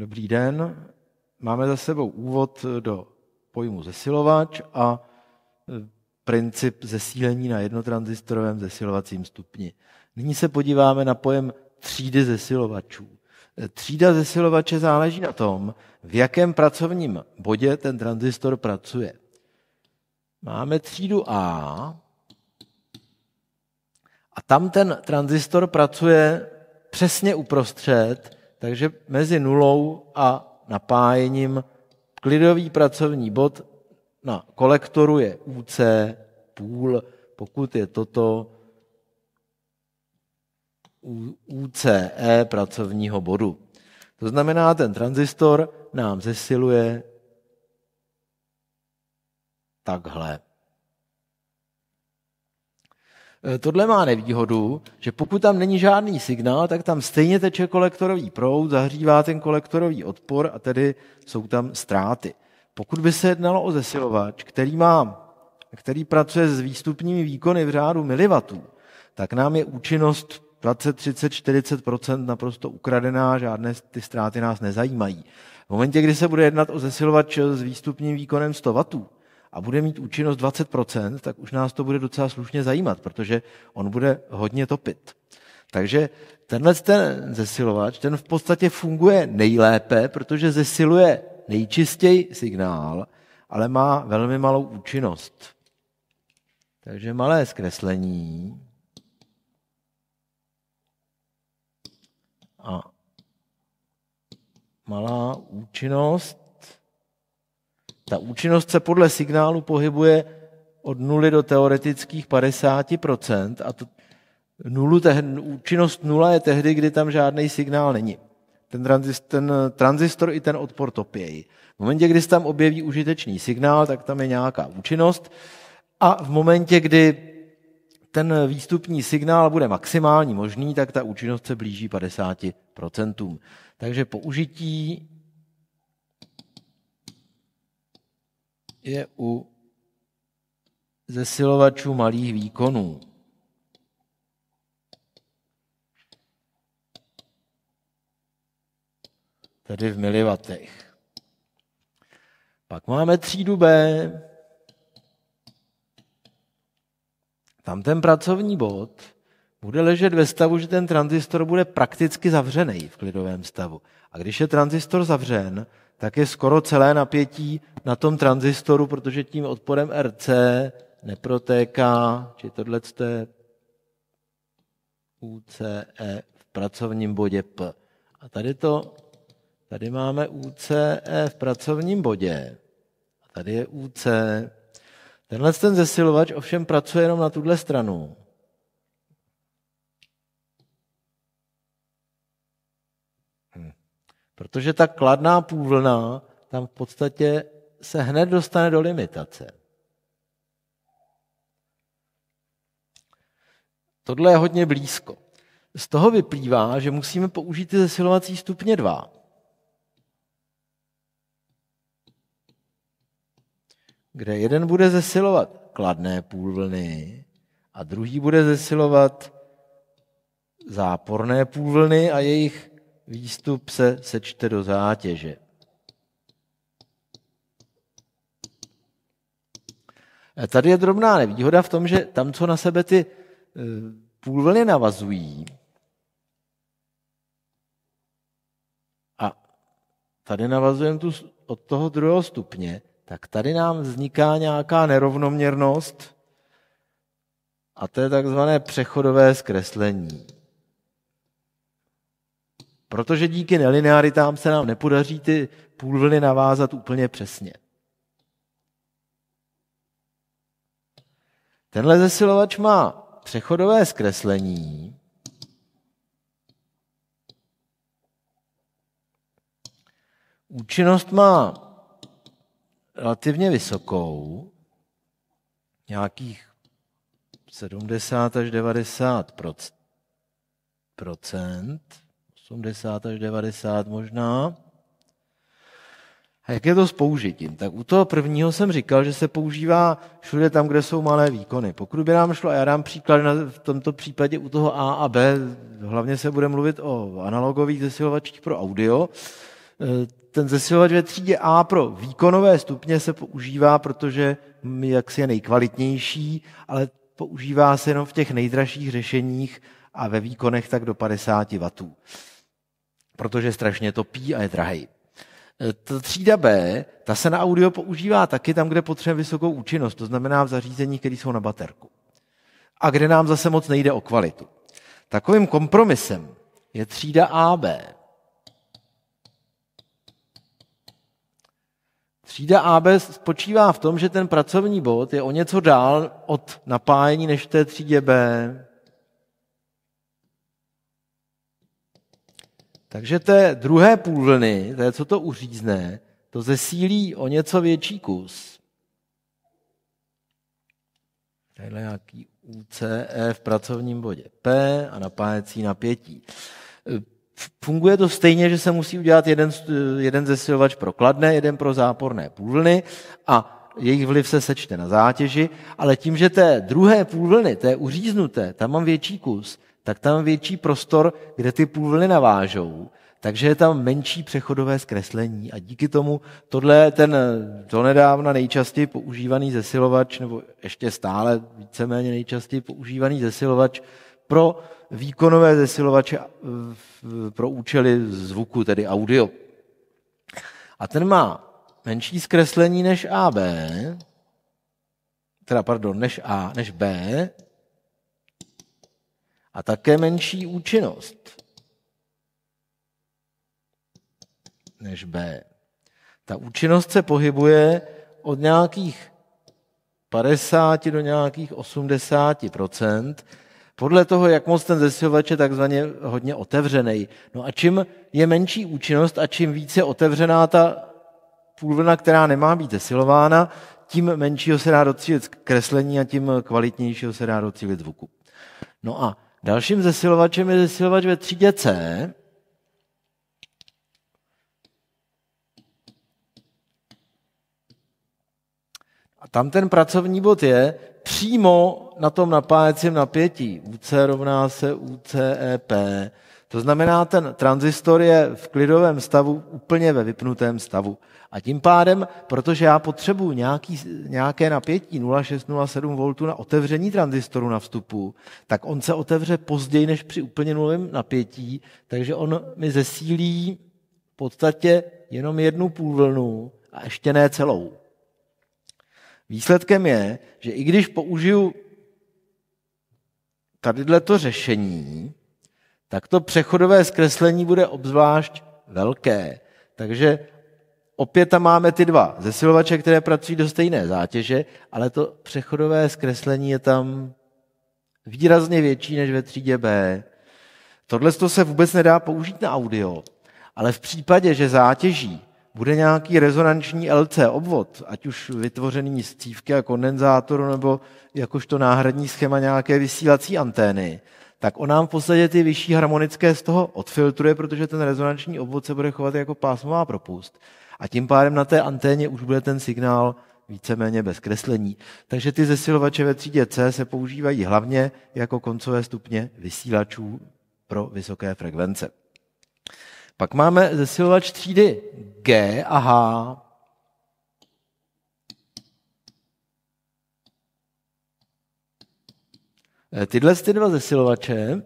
Dobrý den. Máme za sebou úvod do pojmu zesilovač a e, princip zesílení na jednotranzistorovém zesilovacím stupni. Nyní se podíváme na pojem třídy zesilovačů. E, třída zesilovače záleží na tom, v jakém pracovním bodě ten tranzistor pracuje. Máme třídu A a tam ten tranzistor pracuje přesně uprostřed takže mezi nulou a napájením klidový pracovní bod na kolektoru je UC půl, pokud je toto UCE pracovního bodu. To znamená, ten tranzistor nám zesiluje takhle. Eh, tohle má nevýhodu, že pokud tam není žádný signál, tak tam stejně teče kolektorový proud, zahřívá ten kolektorový odpor a tedy jsou tam ztráty. Pokud by se jednalo o zesilovač, který, má, který pracuje s výstupními výkony v řádu milivatů, tak nám je účinnost 20, 30, 40 naprosto ukradená, žádné ty ztráty nás nezajímají. V momentě, kdy se bude jednat o zesilovač s výstupním výkonem 100 W, a bude mít účinnost 20%, tak už nás to bude docela slušně zajímat, protože on bude hodně topit. Takže tenhle ten zesilovač, ten v podstatě funguje nejlépe, protože zesiluje nejčistěji signál, ale má velmi malou účinnost. Takže malé zkreslení. A malá účinnost. Ta účinnost se podle signálu pohybuje od nuly do teoretických 50% a to nulu, tehdy, účinnost nula je tehdy, kdy tam žádný signál není. Ten, transistor, ten tranzistor i ten odpor topějí. V momentě, kdy se tam objeví užitečný signál, tak tam je nějaká účinnost a v momentě, kdy ten výstupní signál bude maximální možný, tak ta účinnost se blíží 50%. Takže použití je u zesilovačů malých výkonů. Tedy v milivatech. Pak máme třídu B. Tam ten pracovní bod bude ležet ve stavu, že ten tranzistor bude prakticky zavřený v klidovém stavu. A když je tranzistor zavřen, tak je skoro celé napětí na tom tranzistoru, protože tím odporem RC neprotéká, či tohle je UCE v pracovním bodě P. A tady to, tady máme UCE v pracovním bodě. A tady je UC. Tenhle ten zesilovač ovšem pracuje jenom na tuhle stranu. Protože ta kladná půvlna tam v podstatě se hned dostane do limitace. Tohle je hodně blízko. Z toho vyplývá, že musíme použít ty zesilovací stupně 2. Kde jeden bude zesilovat kladné půlvlny a druhý bude zesilovat záporné půlvlny a jejich výstup se sečte do zátěže. Tady je drobná nevýhoda v tom, že tam, co na sebe ty eh, půlvlny navazují, a tady navazujeme tu od toho druhého stupně, tak tady nám vzniká nějaká nerovnoměrnost a to je takzvané přechodové zkreslení. Protože díky nelinearitám se nám nepodaří ty půlvlny navázat úplně přesně. Tenhle zesilovač má přechodové zkreslení. Účinnost má relativně vysokou, nějakých 70 až 90 procent. 80 až 90 možná. A jak je to s použitím? Tak u toho prvního jsem říkal, že se používá všude tam, kde jsou malé výkony. Pokud by nám šlo, a já dám příklad na, v tomto případě u toho A a B, hlavně se bude mluvit o analogových zesilovačích pro audio, e, ten zesilovač ve třídě A pro výkonové stupně se používá, protože jaksi je nejkvalitnější, ale používá se jenom v těch nejdražších řešeních a ve výkonech tak do 50 W protože strašně topí a je drahý. E, ta třída B, ta se na audio používá taky tam, kde potřebuje vysokou účinnost, to znamená v zařízeních, které jsou na baterku. A kde nám zase moc nejde o kvalitu. Takovým kompromisem je třída AB. Třída AB spočívá v tom, že ten pracovní bod je o něco dál od napájení než v té třídě B. Takže té druhé to je, co to uřízne, to zesílí o něco větší kus. Tadyhle nějaký UCE v pracovním bodě P a napájecí napětí. Funguje to stejně, že se musí udělat jeden, jeden zesilovač pro kladné, jeden pro záporné půlvlny a jejich vliv se sečte na zátěži, ale tím, že té druhé půlvlny, té uříznuté, tam mám větší kus, tak tam větší prostor, kde ty půlvlny navážou, takže je tam menší přechodové zkreslení a díky tomu tohle je ten eh, to nedávna nejčastěji používaný zesilovač, nebo ještě stále víceméně nejčastěji používaný zesilovač pro výkonové zesilovače eh, pro účely zvuku, tedy audio. A ten má menší zkreslení než AB, teda pardon, než A, než B, a také menší účinnost než B. Ta účinnost se pohybuje od nějakých 50 do nějakých 80 podle toho, jak moc ten zesilovač je takzvaně hodně otevřený. No a čím je menší účinnost a čím více otevřená ta půlvlna, která nemá být zesilována, tím menšího se dá docílit kreslení a tím kvalitnějšího se dá docílit zvuku. No a Dalším zesilovačem je zesilovač ve třídě C. A tam ten pracovní bod je přímo na tom napájecím napětí. UC rovná se UCEP to znamená, ten tranzistor je v klidovém stavu, úplně ve vypnutém stavu. A tím pádem, protože já potřebuji nějaký, nějaké napětí 07 V na otevření tranzistoru na vstupu, tak on se otevře později než při úplně nulovém napětí, takže on mi zesílí v podstatě jenom jednu půl vlnu a ještě ne celou. Výsledkem je, že i když použiju tadyhle to řešení, tak to přechodové zkreslení bude obzvlášť velké. Takže opět tam máme ty dva zesilovače, které pracují do stejné zátěže, ale to přechodové zkreslení je tam výrazně větší než ve třídě B. Tohle se vůbec nedá použít na audio, ale v případě, že zátěží bude nějaký rezonanční LC obvod, ať už vytvořený z cívky a kondenzátoru nebo jakožto náhradní schéma nějaké vysílací antény, tak on nám v podstatě ty vyšší harmonické z toho odfiltruje, protože ten rezonanční obvod se bude chovat jako pásmová propust. A tím pádem na té anténě už bude ten signál víceméně bez kreslení. Takže ty zesilovače ve třídě C se používají hlavně jako koncové stupně vysílačů pro vysoké frekvence. Pak máme zesilovač třídy G a H. Eh, tyhle ty dva zesilovače,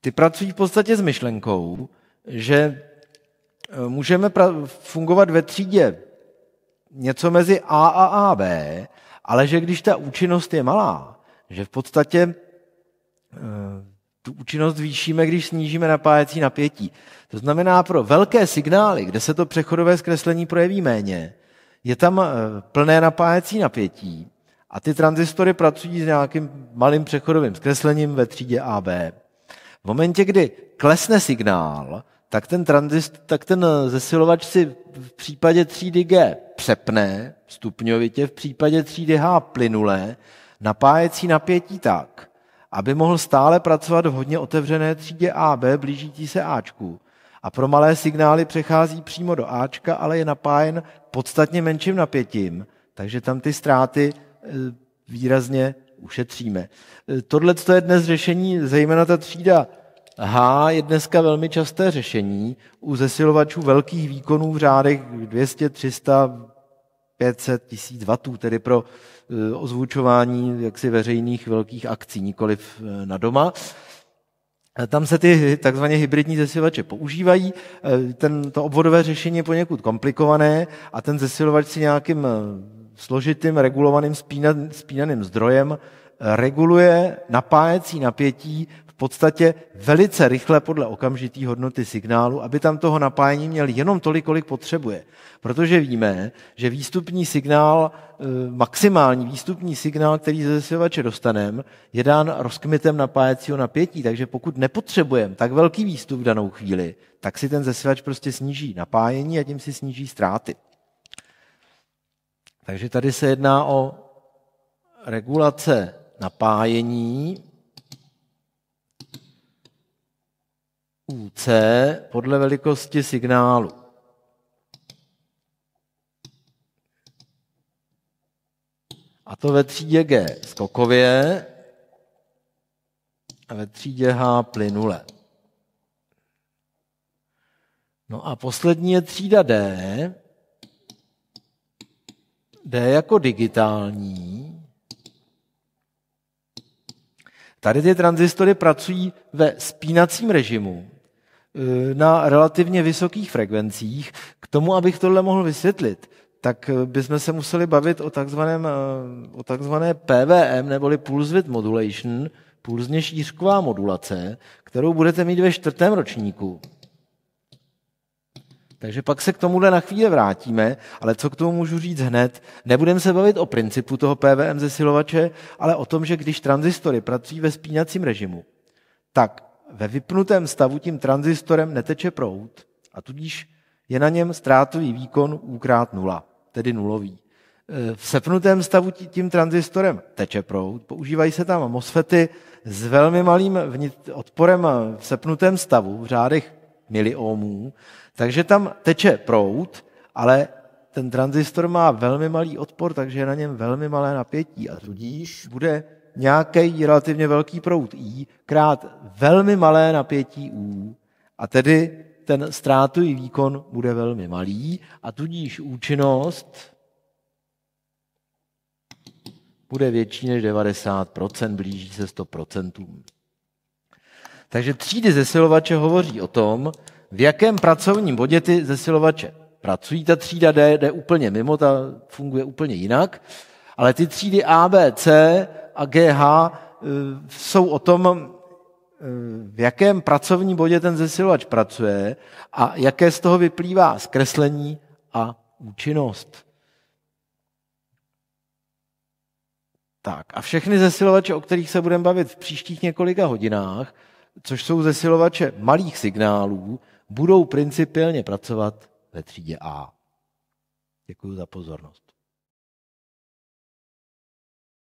ty pracují v podstatě s myšlenkou, že eh, můžeme pra- fungovat ve třídě něco mezi A a AB, ale že když ta účinnost je malá, že v podstatě eh, tu účinnost zvýšíme, když snížíme napájecí napětí. To znamená, pro velké signály, kde se to přechodové zkreslení projeví méně, je tam plné napájecí napětí, a ty transistory pracují s nějakým malým přechodovým zkreslením ve třídě AB. V momentě, kdy klesne signál, tak ten, transist, tak ten zesilovač si v případě třídy G přepne stupňovitě, v případě třídy H plynule, napájecí napětí tak, aby mohl stále pracovat v hodně otevřené třídě AB blížící se Ačku. A pro malé signály přechází přímo do Ačka, ale je napájen podstatně menším napětím, takže tam ty ztráty Eh, výrazně ušetříme. Eh, tohle je dnes řešení, zejména ta třída H je dneska velmi časté řešení u zesilovačů velkých výkonů v řádech 200, 300, 500 tisíc W, tedy pro eh, ozvučování jaksi veřejných velkých akcí, nikoliv na doma. Tam se ty takzvané hybridní zesilovače používají. Ten, to obvodové řešení je poněkud komplikované a ten zesilovač si nějakým složitým regulovaným spínaným zdrojem eh, reguluje napájecí napětí v podstatě velice rychle podle okamžitý hodnoty signálu, aby tam toho napájení měl jenom tolik, kolik potřebuje. Protože víme, že výstupní signál, eh, maximální výstupní signál, který ze zesilovače dostaneme, je dán rozkmitem napájecího napětí, takže pokud nepotřebujeme tak velký výstup v danou chvíli, tak si ten zesilovač prostě sníží napájení a tím si sníží ztráty. Takže tady se jedná o regulace napájení UC podle velikosti signálu. A to ve třídě G skokově a ve třídě H plynule. No a poslední je třída D, D jako digitální. Tady ty transistory pracují ve spínacím režimu e, na relativně vysokých frekvencích. K tomu, abych tohle mohl vysvětlit, tak e, bychom se museli bavit o takzvaném, e, o takzvané PVM, neboli Pulse Width Modulation, pulzně šířková modulace, kterou budete mít ve čtvrtém ročníku. Takže pak se k tomuhle na chvíli vrátíme, ale co k tomu můžu říct hned, nebudeme se bavit o principu toho PVM zesilovače, ale o tom, že když tranzistory pracují ve spínacím režimu, tak ve vypnutém stavu tím tranzistorem neteče proud a tudíž je na něm ztrátový výkon úkrát nula, tedy nulový. E, v sepnutém stavu tím tranzistorem teče proud, používají se tam MOSFETy s velmi malým odporem v sepnutém stavu, v řádech miliohmů, takže tam teče proud, ale ten tranzistor má velmi malý odpor, takže je na něm velmi malé napětí a tudíž bude nějaký relativně velký proud I krát velmi malé napětí U a tedy ten ztrátový výkon bude velmi malý a tudíž účinnost bude větší než 90%, blíží se 100%. Takže třídy zesilovače hovoří o tom, v jakém pracovním bodě ty zesilovače pracují. Ta třída D jde úplně mimo, ta funguje úplně jinak, ale ty třídy A, B, C a G, H eh, jsou o tom, eh, v jakém pracovním bodě ten zesilovač pracuje a jaké z toho vyplývá zkreslení a účinnost. Tak a všechny zesilovače, o kterých se budeme bavit v příštích několika hodinách, což jsou zesilovače malých signálů, budou principiálně pracovat ve třídě A. Děkuji za pozornost.